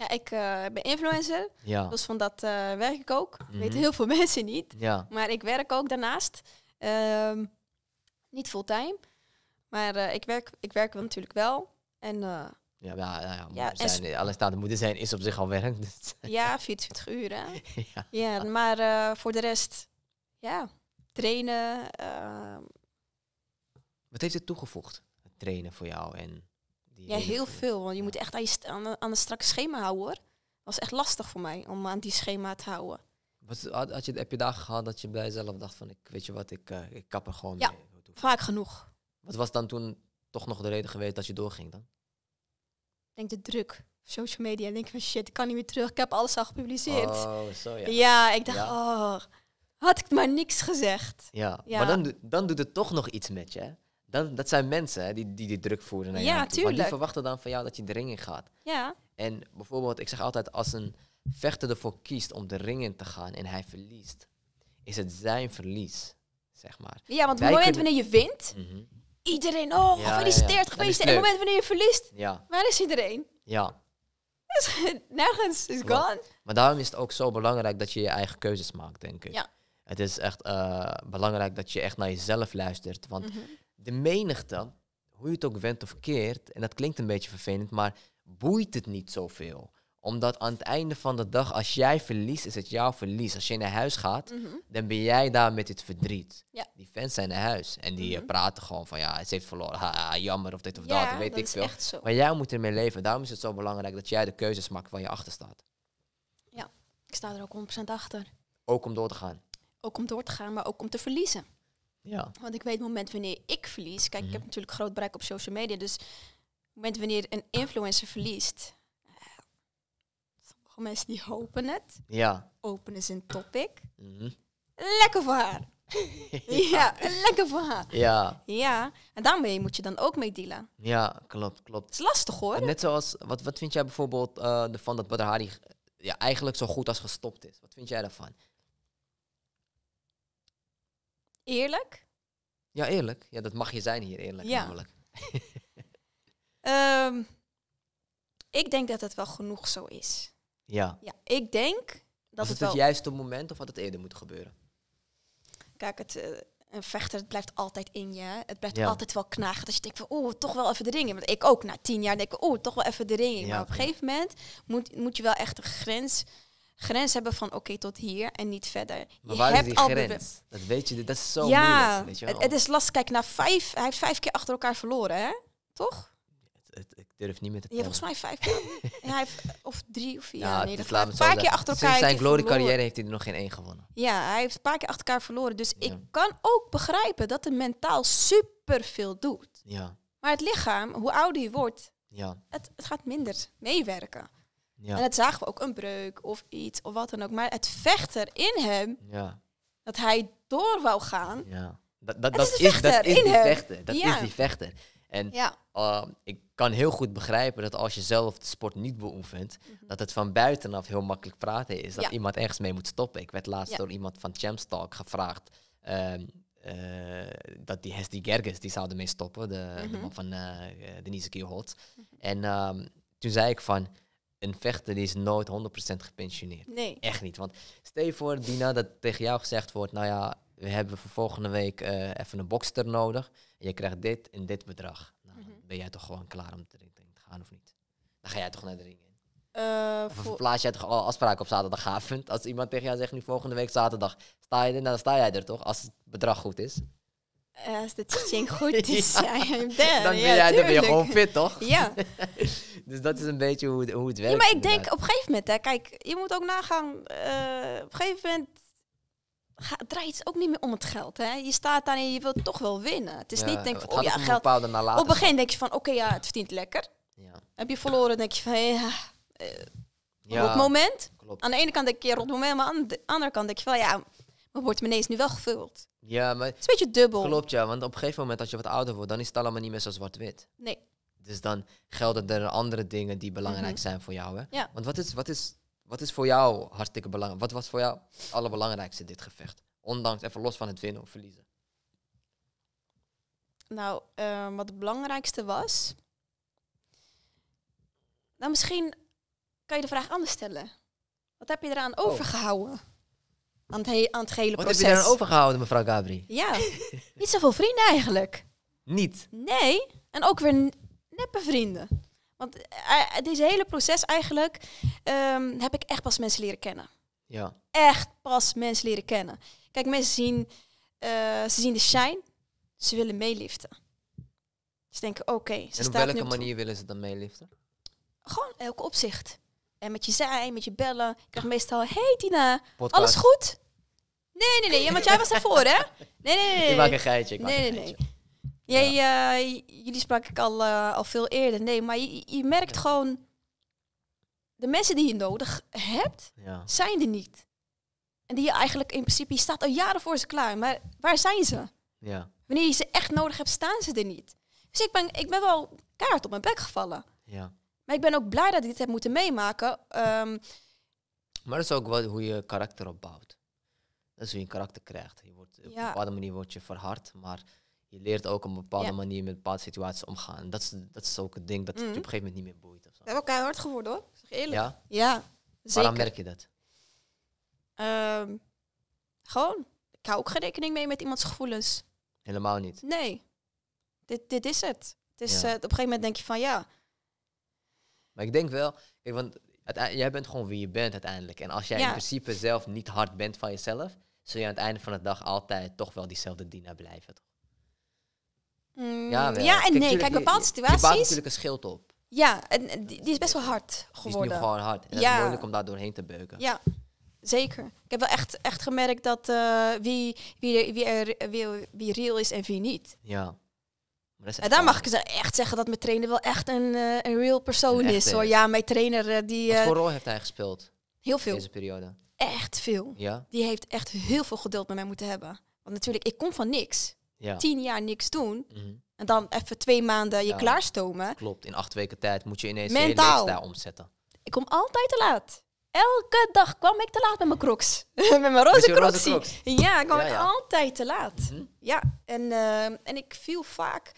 ja, ik eh, ben influencer. Ja. Dus van dat eh, werk ik ook. Mm Weet heel veel mensen niet. Ja. Maar ik werk ook daarnaast. Ehm, niet fulltime. Maar eh, ik, werk, ik werk natuurlijk wel. En, ja, ja, ja, zijn, en alles staat moeten zijn is op zich al werk. Dus. Ja, 24 uur. ja. ja, maar voor de rest, ja, trainen. Ehm. Wat heeft het toegevoegd? trainen voor jou en ja, heel veel. Want je moet echt aan, je aan, een, aan strakke schema houden hoor. Dat was echt lastig voor mij om aan die schema te houden. Wat, had je, heb je dagen gehad dat je bij jezelf dacht van, ik, weet je wat, ik, uh, ik kap er gewoon ja, vaak genoeg. Wat was dan toen toch nog de reden geweest dat je doorging dan? Ik denk de druk. Social media. Ik denk van shit, ik kan niet meer terug. Ik heb alles al gepubliceerd. Oh, zo ja. Ja, ik dacht, oh, had ik maar niks gezegd. Ja, ja. maar dan, dan doet het toch nog iets met je. Dan, dat zijn mensen hè, die, die die druk voeren naar ja, Tuurlijk. Maar die verwachten dan van jou dat je de ring in gaat. Ja. En bijvoorbeeld, ik zeg altijd, als een vechter ervoor kiest om de ring in te gaan en hij verliest, is het zijn verlies, zeg maar. Ja, want op het moment wanneer je wint, mhm. iedereen, oh, gefeliciteerd, ja, En op het moment wanneer je verliest, waar is iedereen? Ja. nergens, is gone. Maar daarom is het ook zo belangrijk dat je je eigen keuzes maakt, denk ik. Ja. Het is echt eh, belangrijk dat je echt naar jezelf luistert, want... Mhm de menigte, hoe je het ook went of keert, en dat klinkt een beetje vervelend, maar boeit het niet zoveel. Omdat aan het einde van de dag, als jij verliest, is het jouw verlies. Als je naar huis gaat, mhm. dan ben jij daar met het verdriet. Ja. Die fans zijn naar huis en die eh, mhm. praten gewoon van ja, ze heeft verloren, ha, jammer of dit of dat, weet ik veel. Maar jij moet ermee leven. Daarom is het zo belangrijk dat jij de keuzes maakt waar je achter staat. Ja, ik sta er ook 100% achter. Ook om door te gaan. Ook om door te gaan, maar ook om te verliezen. Ja. Want ik weet het moment wanneer ik verlies. Kijk, ik heb mhm. natuurlijk groot bereik op social media. Dus moment wanneer een influencer verliest. Eh, sommige mensen die hopen het. Ja. Open is een topic. Mhm. Lekker voor haar. ja, lekker voor haar. Ja. Ja, en daarmee moet je dan ook mee dealen. Ja, klopt, klopt. Het is lastig hoor. net zoals, wat, wat vind jij bijvoorbeeld uh, eh, ervan dat Badr Hari ja, eigenlijk zo goed als gestopt is? Wat vind jij daarvan? Eerlijk? Ja, eerlijk. Ja, dat mag je zijn hier, eerlijk ja. namelijk. Ehm, ik denk dat het wel genoeg zo is. Ja. Ja, ik denk dat het, het wel... het juiste moment of had het eerder moeten gebeuren? Kijk, het, eh, een vechter het blijft altijd in je. Het blijft altijd wel knagen. Dat je denkt van, oeh, toch wel even de ring Want ik ook na tien jaar denk ik, oeh, toch wel even de ring maar op een gegeven moment moet, moet je wel echt een grens grens hebben van oké tot hier en niet verder. Maar je waar hebt is die grens? Dat weet je, dat is zo ja, moeilijk. Weet je Het, is lastig. Kijk, na vijf, hij heeft vijf keer achter elkaar verloren, hè? Toch? ik durf niet meer te tellen. Ja, volgens mij vijf keer. hij heeft, of drie of vier. Ja, nee, dat paar keer achter elkaar. Sinds zijn glorie carrière heeft hij er nog geen één gewonnen. Ja, hij heeft een paar keer achter elkaar verloren. Dus ik kan ook begrijpen dat het mentaal super veel doet. Ja. Maar het lichaam, hoe ouder je wordt, ja. het, het gaat minder meewerken. Ja. En dat zagen we ook, een breuk of iets of wat dan ook. Maar het vechter in hem, ja. dat hij door wou gaan. Ja. Dat, dat, is, dat is die hem. vechter. Dat is die vechter. En ehm, ik kan heel goed begrijpen dat als je zelf de sport niet beoefent, mhm. dat het van buitenaf heel makkelijk praten is. Dat iemand ergens mee moet stoppen. Ik werd laatst door iemand van Champs Talk gevraagd. uh, dat die Hesdy Gerges, die zouden mee stoppen, de, mhm. man van eh, eh, Denise Kierholt mhm. En ehm, toen zei ik van, een vechter die is nooit 100% gepensioneerd. Nee. Echt niet. Want stel voor, Dina, dat tegen jou gezegd wordt... nou ja, we hebben voor volgende week eh, even een bokster nodig. je krijgt dit en dit bedrag. Nou, dan mhm. Ben jij toch gewoon klaar om te, te gaan of niet? Dan ga jij toch naar de ring in? Uh, eh, of toch al afspraken op zaterdagavond? Als iemand tegen jou zegt, nu volgende week zaterdag... sta je er, nou, dan sta jij er toch? Als het bedrag goed is. Eh, als de teaching goed is, dan, ben, jij, ja, dan ben je gewoon fit, toch? Ja. dus dat is een beetje hoe, hoe het werkt. maar ik denk op een gegeven moment, hè, kijk, je moet ook nagaan. Eh, op een gegeven moment draait het ook niet meer om het geld. Hè? Je staat daar en je wilt toch wel winnen. Het is niet denk van, oh ja, geld. Op een gegeven denk je van, oké, ja, het verdient lekker. Heb je verloren, denk je van, ja, eh, op het moment. Klopt. Aan de ene kant denk je, het moment, maar aan de andere kant denk je van, ja mijn oh, wordt ineens nu wel gevuld. Ja, maar... Het is een beetje dubbel. Klopt, ja. Want op een gegeven moment, als je wat ouder wordt, dan is het allemaal niet meer zo zwart-wit. Nee. Dus dan gelden er andere dingen die belangrijk mhm. zijn voor jou, hè? Ja. Want wat is, wat, is, wat is voor jou hartstikke belangrijk? Wat was voor jou het allerbelangrijkste in dit gevecht? Ondanks, even los van het winnen of verliezen. Nou, ehm, wat het belangrijkste was... Nou, misschien kan je de vraag anders stellen. Wat heb je eraan oh. overgehouden? aan het, hele Wat proces. Wat heb je daar nou overgehouden, mevrouw Gabri? Ja, niet zoveel vrienden eigenlijk. Niet? Nee, en ook weer neppe vrienden. Want uh, deze hele proces eigenlijk ehm, heb ik echt pas mensen leren kennen. Ja. Echt pas mensen leren kennen. Kijk, mensen zien, eh, ze zien de shine, ze willen meeliften. Ze denken, oké. Okay, en op welke manier willen ze dan meeliften? Gewoon elk opzicht. En met je zij, met je bellen. Ik krijg ah. meestal, hey Tina, alles goed? Nee, nee, nee, want jij was voor hè? Nee, nee, nee. Ik maak een geitje, ik maak een geitje. Nee, nee. Jij, uh, jullie sprak ik al, uh, eh, al veel eerder. Nee, maar je, merkt gewoon... De mensen die je nodig hebt, zijn er niet. En die je eigenlijk in principe... Je staat al jaren voor ze klaar, maar waar zijn ze? Ja. Wanneer je ze echt nodig hebt, staan ze er niet. Dus ik ben, ik ben wel kaart op mijn bek gevallen. Ja. Maar ik ben ook blij dat ik dit heb moeten meemaken. Ehm, maar dat is ook wat, hoe je karakter opbouwt. Dat is hoe je een karakter krijgt. Je wordt, Op een bepaalde manier word je verhard, maar je leert ook op een bepaalde manier met bepaalde situaties omgaan. Dat is, dat is ook het ding dat je mhm. op een gegeven moment niet meer boeit. Of We hebben elkaar hard geworden hoor, zeg eerlijk. Ja? Ja, Waarom merk je dat? Ehm, gewoon, ik hou ook geen rekening mee met iemands gevoelens. Helemaal niet? Nee. Dit, dit is het. het is, eh, op een gegeven moment denk je van ja, maar ik denk wel, want jij bent gewoon wie je bent uiteindelijk. En als jij in principe zelf niet hard bent van jezelf, zul je aan het einde van de dag altijd toch wel diezelfde Dina blijven. Toch? ja, wel. ja, en kijk, nee. kijk, bepaalde situaties. Je bouwt natuurlijk een schild op. Ja, en die, is best wel hard geworden. Die is nu gewoon hard. En ja. het is moeilijk om daar doorheen te beuken. Ja, zeker. Ik heb wel echt, echt gemerkt dat wie, wie, wie, wie, wie real is en wie niet. Ja. Maar dan daar mag ik dus echt zeggen dat mijn trainer wel echt een, eh, een real persoon is. Hoor. Ja, mijn trainer eh, die... Wat voor eh, rol heeft hij gespeeld? Heel veel. Deze periode? Echt veel. Ja? Die heeft echt heel veel geduld met mij moeten hebben. Want natuurlijk, ik kom van niks. Ja. Tien jaar niks doen. Mhm. En dan even twee maanden je ja. klaarstomen. Klopt, in acht weken tijd moet je ineens Mentaal. je daar omzetten. Ik kom altijd te laat. Elke dag kwam ik te laat met mijn crocs. met mijn roze crocs. Ja, ik kwam ik altijd te laat. Mhm. Ja, en, en ik viel vaak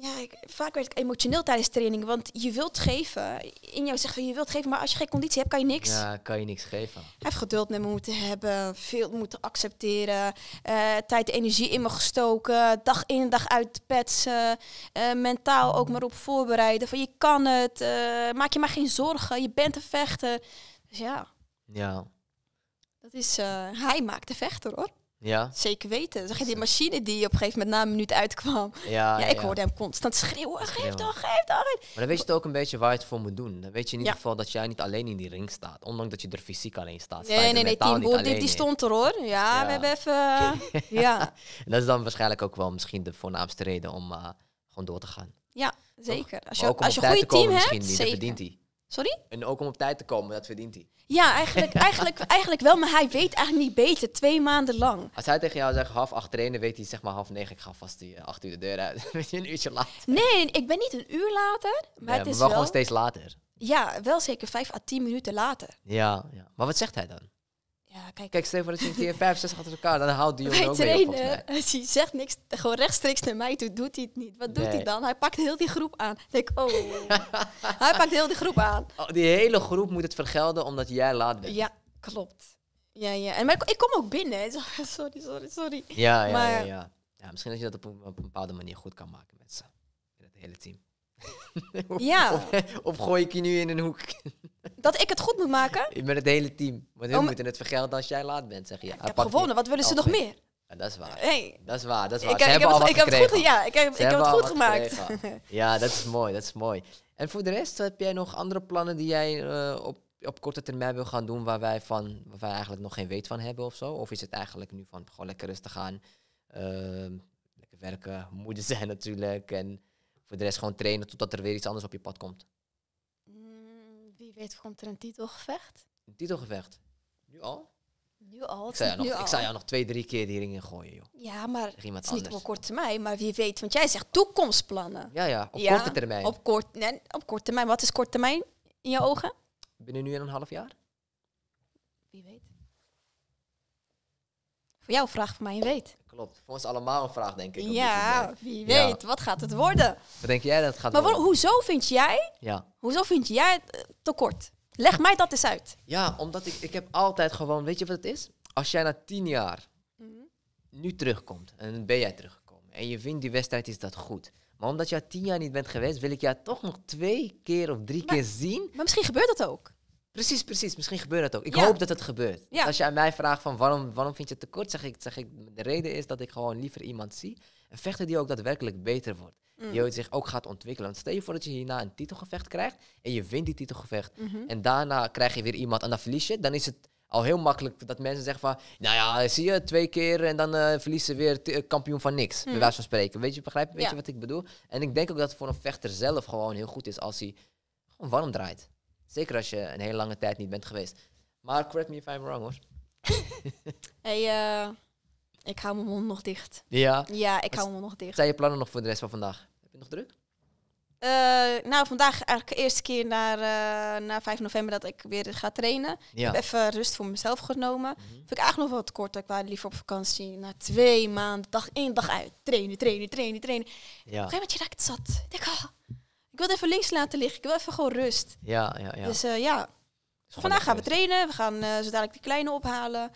ja, ik, vaak werd ik emotioneel tijdens training, want je wilt geven. In jou zeggen van je wilt geven, maar als je geen conditie hebt, kan je niks. Ja, kan je niks geven. Hij heeft geduld met me moeten hebben, veel moeten accepteren, eh, tijd en energie in me gestoken, dag in en dag uit petsen, eh, mentaal ook maar op voorbereiden. Van je kan het, eh, maak je maar geen zorgen, je bent een vechter. Dus ja. Ja. Dat is, hij maakt de vechter hoor. Ja. Zeker weten. Zag je die machine die op een gegeven moment na een minuut uitkwam. Ja, ik hoorde hem constant schreeuwen. Geef toch, geef toch. Maar dan weet je het ook een beetje waar je het voor moet doen. Dan weet je in ieder geval dat jij niet alleen in die ring staat. Ondanks dat je er fysiek alleen staat. Nee, nee, nee. Team die, die, stond er hoor. Ja, we hebben even... Eh, ja. En dat is dan waarschijnlijk ook wel misschien de voornaamste reden om eh, gewoon door te gaan. Ja, zeker. Als je, als je een goed team hebt, verdient hij. Sorry? En ook om op tijd te komen, dat verdient hij. Ja, eigenlijk, eigenlijk, eigenlijk wel, maar hij weet eigenlijk niet beter. Twee maanden lang. Als hij tegen jou zegt half acht trainen, weet hij zeg maar half negen. Ik ga vast die eh, acht uur de deur uit. Ben je een uurtje later? Nee, ik ben niet een uur later. Maar, het is wel, wel gewoon steeds later. Ja, wel zeker vijf à tien minuten later. Ja, ja. maar wat zegt hij dan? Ja, kijk. Kijk, stel voor dat je een 65 achter elkaar, dan houdt die jongen ook trainen, Hij zegt niks, gewoon rechtstreeks naar mij toe, doet hij het niet. Wat doet hij dan? Hij pakt heel die groep aan. denk, oh. hij pakt heel die groep aan. Oh, die hele groep moet het vergelden omdat jij laat bent. Ja, klopt. Ja, ja. En maar ik, kom ook binnen. Sorry, sorry, sorry. Ja, ja, maar, ja, ja, Misschien dat je dat op een, bepaalde manier goed kan maken met ze. Met het hele team. ja. of gooi ik je nu in een hoek? dat ik het goed moet maken? met het hele team. Want hun oh, moeten het vergelden als jij laat bent, zeg je. ik heb gewonnen, wat willen ze nog meer? dat is waar. Hey. Dat is waar, dat is waar. Ik, ze hebben heb wat ik heb het goed, ja, ik heb, ik heb het goed gemaakt. ja, dat is mooi, dat is mooi. En voor de rest, heb jij nog andere plannen die jij eh, op, op korte termijn wil gaan doen... Waar wij, van, waar wij eigenlijk nog geen weet van hebben of zo? Of is het eigenlijk nu van gewoon lekker rustig aan... Uh, ehm, lekker werken, moeder zijn natuurlijk en voor de rest gewoon trainen totdat er weer iets anders op je pad komt? weet komt er een titelgevecht? Een titelgevecht? Nu al? Nu al. Ik zou, jou nog, al. ik zou jou nog twee, drie keer die ringen gooien, joh. Ja, maar het niet op korte termijn, maar wie weet. Want jij zegt toekomstplannen. Ja, ja, op ja, korte termijn. Op, kort, nee, op korte termijn. Wat is korte termijn in je ogen? Binnen nu en een half jaar? Wie weet. Jouw vraag, voor mij een weet. Klopt, voor ons allemaal een vraag, denk ik. Ja, wie weet, wat gaat het worden? Wat denk jij dat het gaat maar worden? Maar hoezo vind jij, ja. hoezo vind jij het eh, tekort? Leg mij dat eens uit. Ja, omdat ik, ik heb altijd gewoon, weet je wat het is? Als jij na tien jaar mhm. nu terugkomt, en ben jij teruggekomen, en je vindt die wedstrijd is dat goed. Maar omdat je tien jaar niet bent geweest, wil ik jou toch nog twee keer of drie keer zien. Maar misschien gebeurt dat ook. Precies, precies. Misschien gebeurt dat ook. Ik hoop dat het gebeurt. Als je aan mij vraagt van waarom, waarom vind je het tekort, zeg ik, zeg ik, de reden is dat ik gewoon liever iemand zie. Een vechter die ook daadwerkelijk beter wordt. Mm. Die zich ook gaat ontwikkelen. Want stel je voor dat je hierna een titelgevecht krijgt en je wint die titelgevecht. Mhm. En daarna krijg je weer iemand en dan verlies je. Dan is het al heel makkelijk dat mensen zeggen van, nou ja, zie je, twee keer en dan uh, verliezen ze weer eh, kampioen van niks. Mm. wijze van spreken. Weet je, begrijp, weet je wat ik bedoel? En ik denk ook dat het voor een vechter zelf gewoon heel goed is als hij gewoon warm draait. Zeker als je een hele lange tijd niet bent geweest. Maar correct me if I'm wrong hoor. hey, eh, ik hou mijn mond nog dicht. Ja? Ja, ik hou mijn mond nog dicht. Zijn je plannen nog voor de rest van vandaag? Heb je nog druk? Eh, nou, vandaag eigenlijk de eerste keer naar, eh, na 5 november dat ik weer ga trainen. Ja. Ik heb even rust voor mezelf genomen. Mm Vind ik eigenlijk nog wel te kort. Ik was liever op vakantie. Na twee maanden, dag in, dag uit. Trainen, trainen, trainen, trainen. Ja. Op een gegeven moment raakt zat. Ik denk, ik wil even links laten liggen. Ik wil even gewoon rust. Ja, ja, ja. Dus eh, ja, vandaag gaan we trainen. We gaan eh, zo dadelijk de kleine ophalen.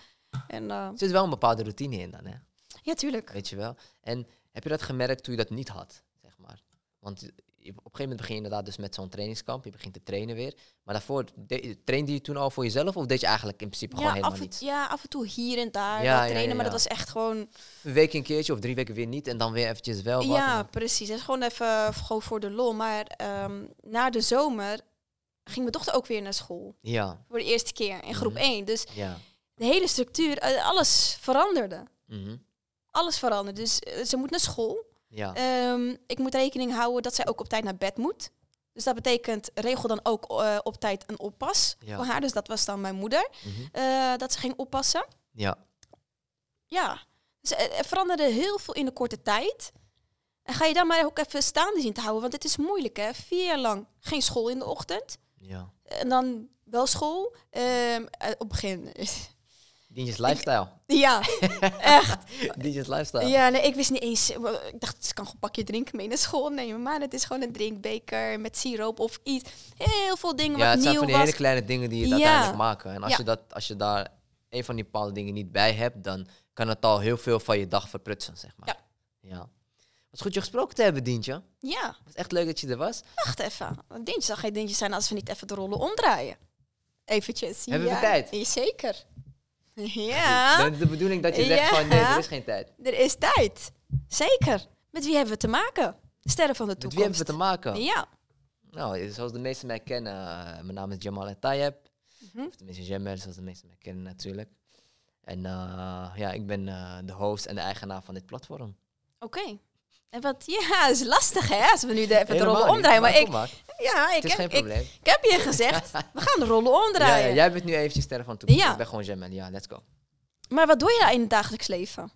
En, eh, Er zit wel een bepaalde routine in dan, hè? Ja, tuurlijk. Weet je wel. En heb je dat gemerkt toen je dat niet had, zeg maar? Want op een gegeven moment begin je inderdaad dus met zo'n trainingskamp. Je begint te trainen weer. Maar daarvoor, de, trainde je toen al voor jezelf? Of deed je eigenlijk in principe ja, gewoon helemaal niets? Ja, af en toe hier en daar ja, trainen. maar dat was echt gewoon... Een week een keertje of drie weken weer niet. En dan weer eventjes wel wat. Ja, precies. Het is gewoon even eh, gewoon voor de lol. Maar ehm, na de zomer ging mijn dochter ook weer naar school. Ja. Voor de eerste keer in groep 1. Mm -hmm. Dus de hele structuur, eh, alles veranderde. Mhm. Alles veranderde. Dus eh, ze moet naar school. Ja. Ehm, ik moet rekening houden dat zij ook op tijd naar bed moet. Dus dat betekent, regel dan ook eh, op tijd een oppas voor haar. Dus dat was dan mijn moeder, mhm. eh, dat ze ging oppassen. Ja. Ja. Dus eh, er veranderde heel veel in de korte tijd. En ga je dan maar ook even staande zien te houden, want het is moeilijk hè. Vier jaar lang geen school in de ochtend. Ja. En dan wel school. Ehm, op begin Dientjes lifestyle. Ja, echt. Dientjes lifestyle. Ja, nee, ik wist niet eens. Ik dacht, ze kan gewoon een pakje drinken mee naar school nemen. Maar het is gewoon een drinkbeker met siroop of iets. Heel veel dingen ja, wat nieuw was. Ja, het zijn van die hele kleine dingen die je ja. uiteindelijk maken. En als, je dat, als je daar een van die bepaalde dingen niet bij hebt, dan kan het al heel veel van je dag verprutsen, zeg maar. Ja. ja. is goed je gesproken te hebben, Dientje. Ja. was echt leuk dat je er was. Wacht even. Dientje zal geen Dientje zijn als we niet even de rollen omdraaien. Eventjes. Hebben we tijd? Zeker. Ja. de bedoeling dat je zegt ja. van nee, er is geen tijd. Er is tijd. Zeker. Met wie hebben we te maken? sterren van de toekomst. Met wie hebben we te maken? Ja. Nou, zoals de meesten mij kennen, eh, mijn naam is Jamal El Tayeb. Mm -hmm. Of tenminste Jamal, zoals de meesten mij kennen natuurlijk. En eh, ja, ik ben eh, de host en de eigenaar van dit platform. Oké. En wat, ja, dat is lastig hè, als we nu even de rol omdraaien. Maar, ik, ja, ik, heb, ik, ik, heb je gezegd, we gaan de rollen omdraaien. Ja, jij bent nu eventjes sterren van toe. Ik ben gewoon Jamel. Ja, let's go. Maar wat doe je daar in het dagelijks leven?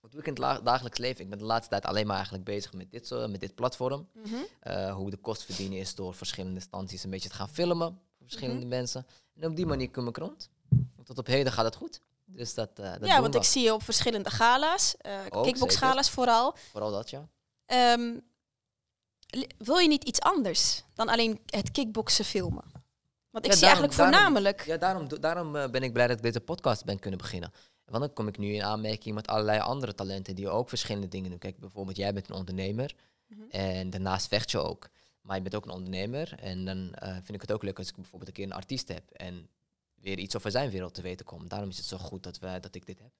Wat doe ik in het dagelijks leven? Ik ben de laatste tijd alleen maar eigenlijk bezig met dit, met dit platform. Mhm. Eh, hoe de kost verdienen is door verschillende instanties een beetje te gaan filmen. Voor verschillende mhm. mensen. En op die manier kom ik rond. tot op heden gaat het goed. Dus dat, eh, dat ja, want ik zie je op verschillende gala's. Uh, eh, galas vooral. Vooral dat, ja. Ehm, wil je niet iets anders dan alleen het kickboksen filmen? Want ik zie eigenlijk voornamelijk. ja, daarom, daarom eh, ben ik blij dat ik deze podcast ben kunnen beginnen. Want dan kom ik nu in aanmerking met allerlei andere talenten die ook verschillende dingen doen. Kijk, bijvoorbeeld jij bent een ondernemer mhm. en daarnaast vecht je ook. Maar je bent ook een ondernemer en dan eh, vind ik het ook leuk als ik bijvoorbeeld een keer een artiest heb en weer iets over zijn wereld te weten kom. Daarom is het zo goed dat, we, dat ik dit heb.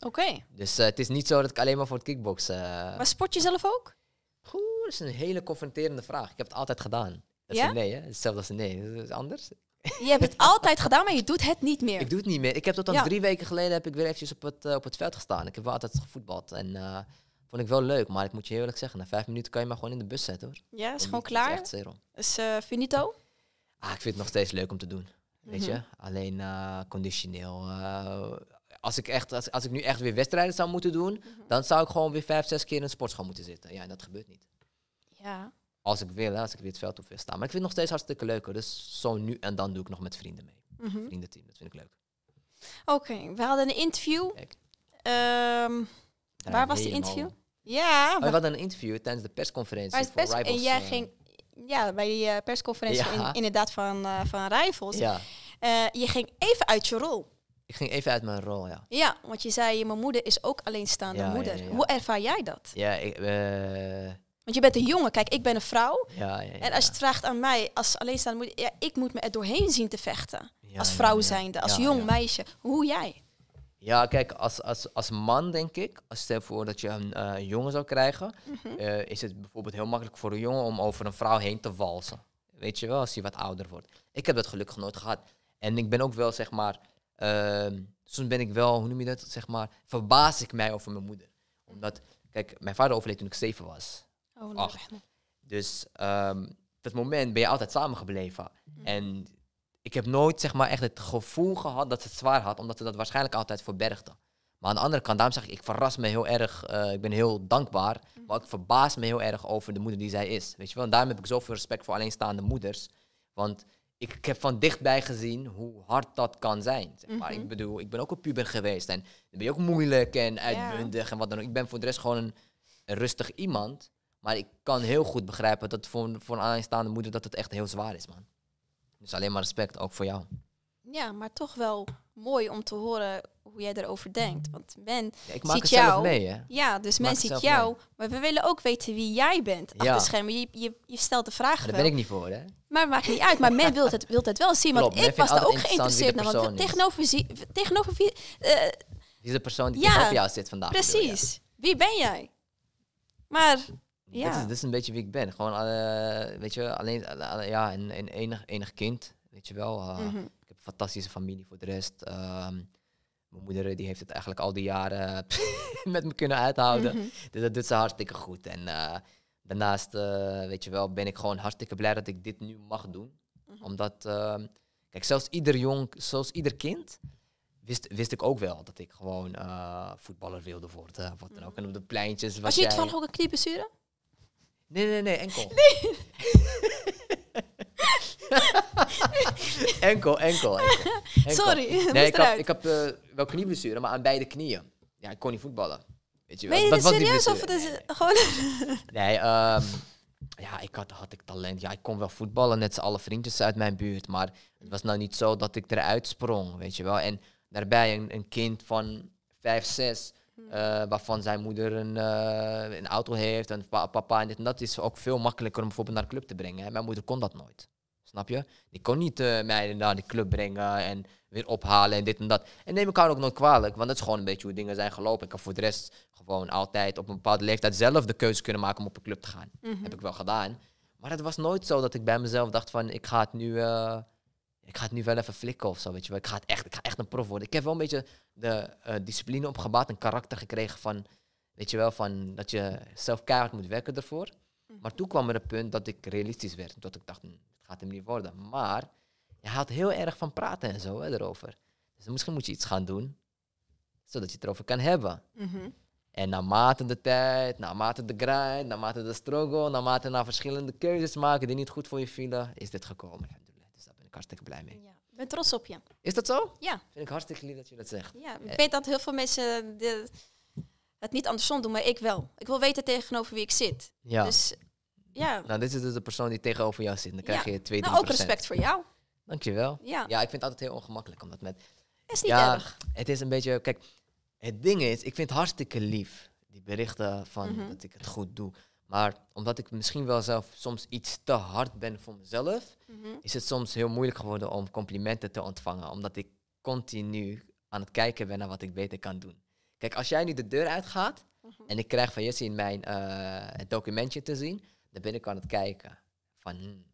Oké. Dus eh, het is niet zo dat ik alleen maar voor het kickboksen... Maar sport je zelf ook? Goed, dat is een hele confronterende vraag. Ik heb het altijd gedaan. Dat ja? is nee, hè? Hetzelfde als nee. Dat is anders. Je hebt het altijd gedaan, maar je doet het niet meer. Ik doe het niet meer. Ik heb tot dan drie weken geleden heb ik weer eventjes op het, eh, op het veld gestaan. Ik heb wel altijd gevoetbald. En eh, vond ik wel leuk. Maar ik moet je heel eerlijk zeggen, na vijf minuten kan je maar gewoon in de bus zetten hoor. Ja, is gewoon klaar. Is echt Is uh, finito? Ah, ik vind het nog steeds leuk om te doen. Weet mhm. je? Alleen eh, conditioneel als ik, echt, als, als ik nu echt weer wedstrijden zou moeten doen, mhm. dan zou ik gewoon weer vijf, zes keer in een sportschool moeten zitten. Ja, en dat gebeurt niet. Ja. Als ik wil, hè, als ik weer het veld op wil staan. Maar ik vind het nog steeds hartstikke leuk. Dus zo nu en dan doe ik nog met vrienden mee. vrienden team. Mhm. Vriendenteam, dat vind ik leuk. Oké, we hadden een interview. Ehm, waar was die interview? Ja. Oh, we hadden een interview tijdens de persconferentie voor Rivals. En jij eh, ging ja, bij die eh, persconferentie inderdaad van, uh, van Rivals. Ja. je ging even uit je rol. Ik ging even uit mijn rol, ja. Ja, want je zei, mijn moeder is ook alleenstaande moeder. Hoe ervaar jij dat? Ja, ik... Eh, want je bent een jongen, kijk, ik ben een vrouw. Ja, ja, En als je het vraagt aan mij als alleenstaande moeder, ja, ik moet me er doorheen zien te vechten. als vrouw zijnde, als jong meisje. Hoe jij? Ja, kijk, als, als, als man denk ik, als stel voor dat je een eh, jongen zou krijgen, mhm. eh, is het bijvoorbeeld heel makkelijk voor een jongen om over een vrouw heen te walsen. Weet je wel, als hij wat ouder wordt. Ik heb dat gelukkig nooit gehad. En ik ben ook wel, zeg maar, Ehm, soms ben ik wel, hoe noem je dat, zeg maar, verbaas ik mij over mijn moeder. Omdat, kijk, mijn vader overleed toen ik zeven was. Oh, nou, Dus um, dat moment ben je altijd samengebleven. Mm. En ik heb nooit, zeg maar, echt het gevoel gehad dat ze het zwaar had, omdat ze dat waarschijnlijk altijd verbergde. Maar aan de andere kant, daarom zeg ik, ik verras me heel erg, eh, ik ben heel dankbaar, mhm. maar ik verbaas me heel erg over de moeder die zij is. Weet je wel, en daarom heb ik zoveel respect voor alleenstaande moeders. Want ik, heb van dichtbij gezien hoe hard dat kan zijn. maar. Mhm. Ik bedoel, ik ben ook een puber geweest en dan ben je ook moeilijk en uitbundig en wat dan ook. Ik ben voor de rest gewoon een, rustig iemand. Maar ik kan heel goed begrijpen dat voor, voor een aanstaande moeder dat het echt heel zwaar is, man. Dus alleen maar respect, ook voor jou. Ja, maar toch wel mooi om te horen hoe jij erover denkt. Want men ja, ik maak ziet het jou. Mee, hè? Ja, dus ik men ziet jou. Maar we willen ook weten wie jij bent achter ja. schermen. Je, je, je, stelt de vragen. daar ben ik niet voor, hè? Maar maakt niet uit. Maar men wil het, wil het wel zien. want ik was daar ook geïnteresseerd naar. Want tegenover, tegenover wie. die eh, is de persoon die ja, tegenover jou zit vandaag. Precies. wie ben jij? Maar. Ja. Dit, is, dit een beetje wie ik ben. Gewoon, eh, weet je, alleen eh, ja, een, enig, enig kind. Weet je wel. Mm fantastische familie voor de rest. Ehm, mijn moeder die heeft het eigenlijk al die jaren met me kunnen uithouden. Mhm. Dus dat doet ze hartstikke goed. En eh, daarnaast, eh, weet je wel, ben ik gewoon hartstikke blij dat ik dit nu mag doen. Mhm. Omdat, ehm, kijk, zelfs ieder jong, zelfs ieder kind, wist, wist ik ook wel dat ik gewoon eh, voetballer wilde worden. Wat dan ook. En op de pleintjes. Was je toevallig van ook een knieblessure? Nee, nee, nee, enkel. Nee. enkel, enkel, Sorry. Nee, ik heb ik heb uh, wel knieblessure, maar aan beide knieën. Ja, ik kon niet voetballen. Weet je, wel. was serieus of het is gewoon... Nee, ehm, ja, ik had, had ik talent. Ja, ik kon wel voetballen, net als alle vriendjes uit mijn buurt. Maar het was nou niet zo dat ik eruit sprong, weet je wel. En daarbij een, een kind van vijf, zes... Hmm. Eh, waarvan zijn moeder een, eh, een auto heeft en papa en dat is ook veel makkelijker om bijvoorbeeld naar de club te brengen. Mijn moeder kon dat nooit. Snap je? Die kon niet uh, eh, mij naar de club brengen en weer ophalen en dit en dat. En neem elkaar ook nooit kwalijk, want dat is gewoon een beetje hoe dingen zijn gelopen. Ik heb voor de rest gewoon altijd op een bepaalde leeftijd zelf de keuze kunnen maken om op een club te gaan. Mhm. Heb ik wel gedaan. Maar het was nooit zo dat ik bij mezelf dacht van ik ga het nu, eh, ik ga het nu wel even flikken of zo. Weet je wel. Ik, ga het echt, ik ga echt een prof worden. Ik heb wel een beetje de eh, discipline opgebouwd, een karakter gekregen van, weet je wel, van dat je zelf keihard moet werken ervoor. Mhm. Maar toen kwam er een punt dat ik realistisch werd. Dat ik dacht, hmm, gaat hem niet worden. Maar je houdt heel erg van praten en zo hè, erover. Dus misschien moet je iets gaan doen, zodat je het erover kan hebben. Mm En naarmate de tijd, naarmate de grind, naarmate de struggle, naarmate naar verschillende keuzes maken die niet goed voor je vielen, is dit gekomen. Dus daar ben ik hartstikke blij mee. Ja. Ik ben trots op je. Is dat zo? Ja. Vind ik hartstikke lief dat je dat zegt. Ja, ik eh. weet dat heel veel mensen eh, de, het niet andersom doen, maar ik wel. Ik wil weten tegenover wie ik zit. Ja. Dus ja. Nou, dit is dus de persoon die tegenover jou zit. Dan krijg je je dingen. Nou, ook respect voor jou. Dankjewel. Ja. ja, ik vind het altijd heel ongemakkelijk. Omdat met... Is niet ja, erg. Het is een beetje... Kijk, het ding is, ik vind het hartstikke lief. Die berichten van mhm. dat ik het goed doe. Maar omdat ik misschien wel zelf soms iets te hard ben voor mezelf... Mhm. is het soms heel moeilijk geworden om complimenten te ontvangen. Omdat ik continu aan het kijken ben naar wat ik beter kan doen. Kijk, als jij nu de deur uitgaat... Mhm. en ik krijg van Jesse mijn eh, het documentje te zien naar binnen kan het kijken. Van, hmm,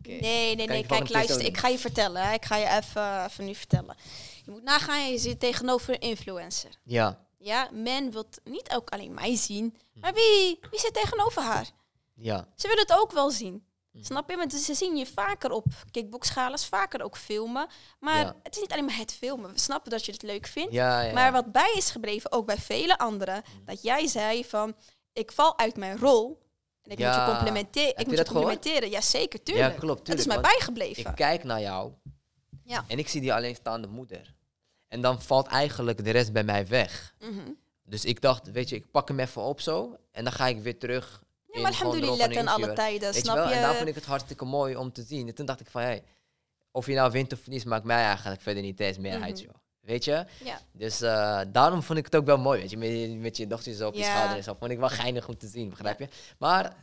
Nee, nee, nee. Kijk, luister, ik ga je vertellen. Ik ga je even, even nu vertellen. Je moet nagaan, je zit tegenover een influencer. Ja. Ja, men wil niet ook alleen mij zien, hmm. maar wie, wie zit tegenover haar? Ja. Ze willen het ook wel zien. Hmm. Snap je? Want ze zien je vaker op kickboxschalen, vaker ook filmen. Maar het is niet alleen maar het filmen. We snappen dat je het leuk vindt. Ja, ja. Maar wat bij is gebleven, ook bij vele anderen, dat jij zei van, ik val uit mijn rol ik moet je complimenteren. Ja, Ja, zeker, tuurlijk. Ja, Dat is mij bijgebleven. Ik kijk naar jou. Ja. En ik zie die alleenstaande moeder. En dan valt eigenlijk de rest bij mij weg. Mhm. Dus ik dacht, weet je, ik pak hem even op zo. En dan ga ik weer terug. Ja, maar alhamdulillah ten alle tijden, snap je, En daar vond ik het hartstikke mooi om te zien. En toen dacht ik van, hé, hey, of je nou wint of niet maakt mij eigenlijk verder niet eens meer uit, mhm. joh. Weet je? Ja. Dus eh, daarom vond ik het ook wel mooi, weet je, met, met je dochter zo op je ja. schouder en zo. Vond ik wel geinig om te zien, begrijp je? Maar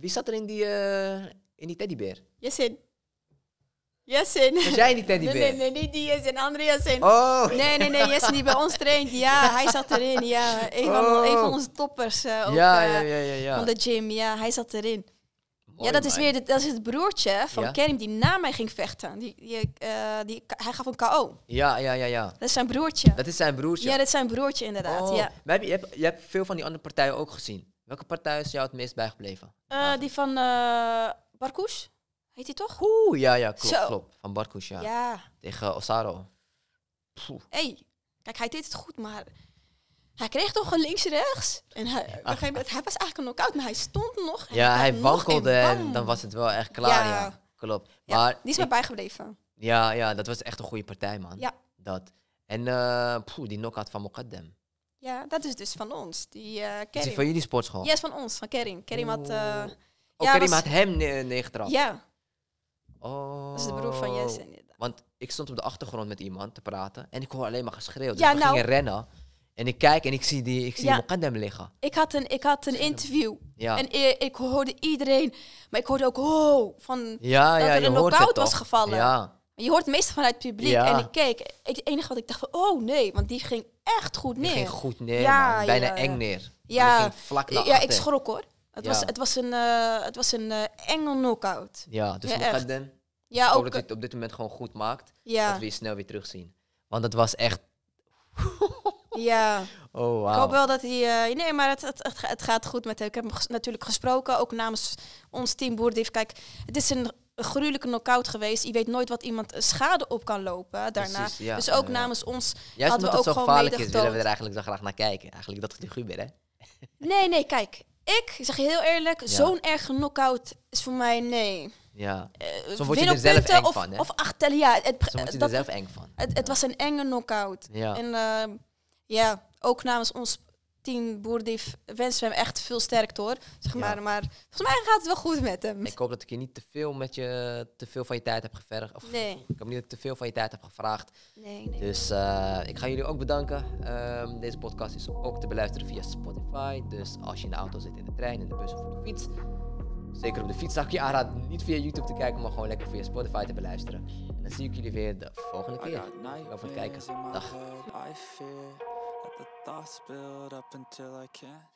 wie zat er in die, eh, in die teddybeer? Jessin. Jessin. Was jij die teddybeer? Nee, nee, nee, niet die Jessin, André Jessin. Oh! Nee, nee, nee, Jessin die bij ons traint. Ja, hij zat erin, ja. Een, van, oh. onze toppers uh, ja, ja, ja, ja, ja. van de gym, ja, hij zat erin ja, dat is weer dat is het broertje van Kerim die na mij ging vechten. Die, die, eh, die, hij gaf een KO. Ja, ja, ja, ja. Dat is zijn broertje. Dat is zijn broertje. Ja, dat is zijn broertje inderdaad. Oh, ja. Maar heb je, hebt, je, hebt, veel van die andere partijen ook gezien. Welke partij is jou het meest bijgebleven? Eh, die van uh, eh, Barkoes, heet hij toch? Oeh, ja, ja, klopt, Van Barkoes, ja. ja. Tegen Osaro. Hé, hey, kijk, hij deed het goed, maar hij kreeg toch een links-rechts. En hij, op een gegeven moment, hij was eigenlijk een knock-out, maar hij stond nog. ja, hij wankelde en, dan was het wel echt klaar. Ja, klopt. maar die is maar bijgebleven. Ja, ja, dat was echt een goede partij, man. Ja. Dat. En uh, die knockout out van Mokadem. Ja, dat is dus van ons. Die, eh, Kerim. Is van jullie sportschool? Ja, is van ons, van Kerim. Kerim had... Eh, oh. oh, ja, Kerim had hem ne neergetrapt? Ja. Oh. Dat is de broer van Jesse. Want ik stond op de achtergrond met iemand te praten en ik hoor alleen maar geschreeuwd. Dus ja, we nou... gingen rennen. En ik kijk en ik zie die, ik zie ja. liggen. Ik had een, ik had een interview. Ja. En ik, hoorde iedereen. Maar ik hoorde ook, oh, van ja, dat er een knockout was gevallen. Ja. Je hoort meestal vanuit publiek. En ik keek. het enige wat ik dacht van, oh nee. Want die ging echt goed neer. ging goed neer, Bijna eng neer. Ja. Ging vlak naar ja, ik schrok hoor. Het, was, het was een, uh, het was een eh, engel knockout. Ja, dus mokadem. Ja, ook. Dat hij het op dit moment gewoon goed maakt. Dat we je snel weer terugzien. Want het was echt... Ja. Oh, wow. Ik hoop wel dat hij... Eh, nee, maar het, het, het, gaat goed met hem. Ik heb hem natuurlijk gesproken, ook namens ons team Boerdief. Kijk, het is een gruwelijke knockout geweest. Je weet nooit wat iemand schade op kan lopen daarna. Dus ook namens ons hadden we ook het zo willen we er eigenlijk zo graag naar kijken. Eigenlijk dat het goed hè? Nee, nee, kijk. Ik, zeg je heel eerlijk, zo'n erg knock-out is voor mij nee. Ja. Uh, eh, zo word je er zelf eng of, van, Of acht tellen, ja. Het, dat, er zelf eng van. Het, het was een enge knockout. Ja. En, eh, ja, ook namens ons team Boerdief wensen we hem echt veel sterkte hoor. Zeg maar, maar volgens mij gaat het wel goed met hem. Ik hoop dat ik je niet te veel met je te veel van je tijd heb gevergd. Of nee. Ik hoop niet dat ik te veel van je tijd heb gevraagd. Nee, nee. Dus eh, ik ga jullie ook bedanken. Ehm, deze podcast is ook te beluisteren via Spotify. Dus als je in de auto zit, in de trein, in de bus of op de fiets. Zeker op de fiets zou je niet via YouTube te kijken, maar gewoon lekker via Spotify te beluisteren. En dan zie ik jullie weer de volgende keer. Bedankt voor het kijken. Dag.